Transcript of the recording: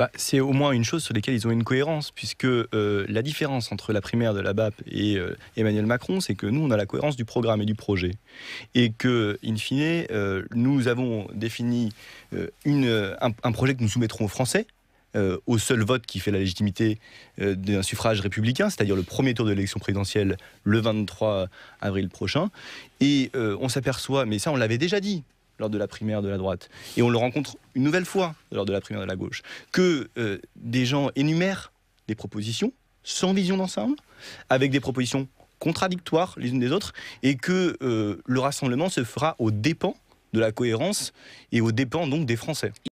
Bah, c'est au moins une chose sur laquelle ils ont une cohérence, puisque euh, la différence entre la primaire de la BAP et euh, Emmanuel Macron, c'est que nous, on a la cohérence du programme et du projet. Et que, in fine, euh, nous avons défini un, projet que nous soumettrons aux Français, au seul vote qui fait la légitimité d'un suffrage républicain, c'est-à-dire le premier tour de l'élection présidentielle le 23 avril prochain. Et on s'aperçoit, mais ça on l'avait déjà dit, lors de la primaire de la droite, et on le rencontre une nouvelle fois lors de la primaire de la gauche, que euh, des gens énumèrent des propositions sans vision d'ensemble, avec des propositions contradictoires les unes des autres, et que euh, le rassemblement se fera aux dépens de la cohérence et aux dépens donc des Français.